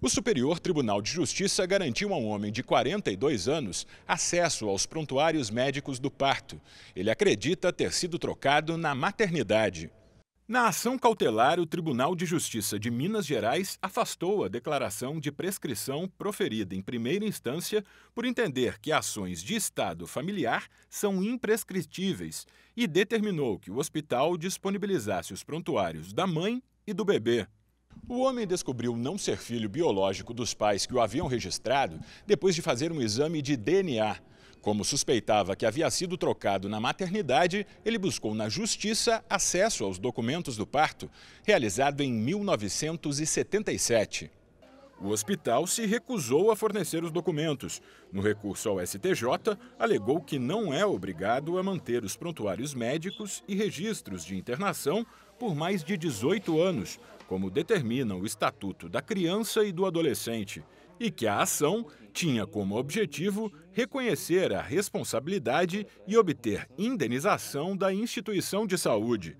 O Superior Tribunal de Justiça garantiu a um homem de 42 anos acesso aos prontuários médicos do parto. Ele acredita ter sido trocado na maternidade. Na ação cautelar, o Tribunal de Justiça de Minas Gerais afastou a declaração de prescrição proferida em primeira instância por entender que ações de estado familiar são imprescritíveis e determinou que o hospital disponibilizasse os prontuários da mãe e do bebê. O homem descobriu não ser filho biológico dos pais que o haviam registrado depois de fazer um exame de DNA. Como suspeitava que havia sido trocado na maternidade, ele buscou na justiça acesso aos documentos do parto, realizado em 1977. O hospital se recusou a fornecer os documentos. No recurso ao STJ, alegou que não é obrigado a manter os prontuários médicos e registros de internação por mais de 18 anos, como determinam o Estatuto da Criança e do Adolescente, e que a ação tinha como objetivo reconhecer a responsabilidade e obter indenização da instituição de saúde.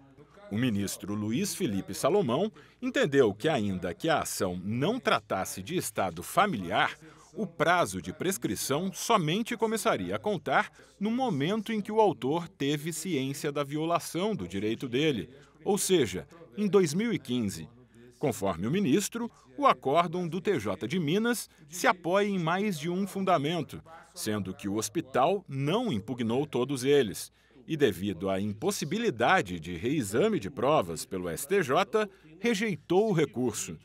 O ministro Luiz Felipe Salomão entendeu que, ainda que a ação não tratasse de estado familiar, o prazo de prescrição somente começaria a contar no momento em que o autor teve ciência da violação do direito dele, ou seja, em 2015, Conforme o ministro, o acórdão do TJ de Minas se apoia em mais de um fundamento, sendo que o hospital não impugnou todos eles. E devido à impossibilidade de reexame de provas pelo STJ, rejeitou o recurso.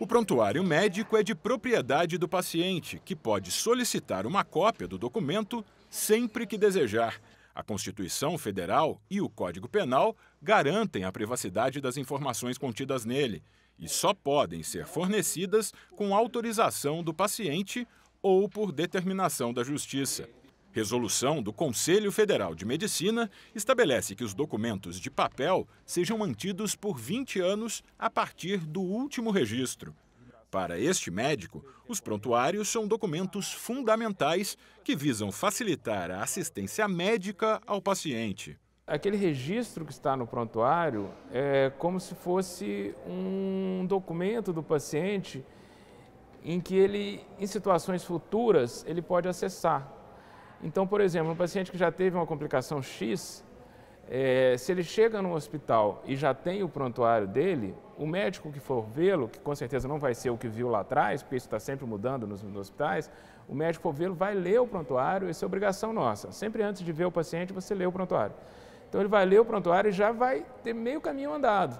O prontuário médico é de propriedade do paciente, que pode solicitar uma cópia do documento sempre que desejar. A Constituição Federal e o Código Penal garantem a privacidade das informações contidas nele e só podem ser fornecidas com autorização do paciente ou por determinação da Justiça. Resolução do Conselho Federal de Medicina estabelece que os documentos de papel sejam mantidos por 20 anos a partir do último registro. Para este médico, os prontuários são documentos fundamentais que visam facilitar a assistência médica ao paciente aquele registro que está no prontuário é como se fosse um documento do paciente em que ele, em situações futuras, ele pode acessar. Então, por exemplo, um paciente que já teve uma complicação X, é, se ele chega no hospital e já tem o prontuário dele, o médico que for vê-lo, que com certeza não vai ser o que viu lá atrás, porque isso está sempre mudando nos, nos hospitais, o médico que for vê-lo vai ler o prontuário, isso é obrigação nossa. Sempre antes de ver o paciente, você lê o prontuário. Então ele vai ler o prontuário e já vai ter meio caminho andado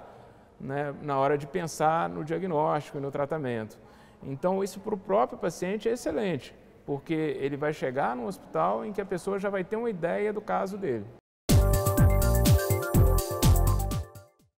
né, na hora de pensar no diagnóstico e no tratamento. Então isso para o próprio paciente é excelente, porque ele vai chegar num hospital em que a pessoa já vai ter uma ideia do caso dele.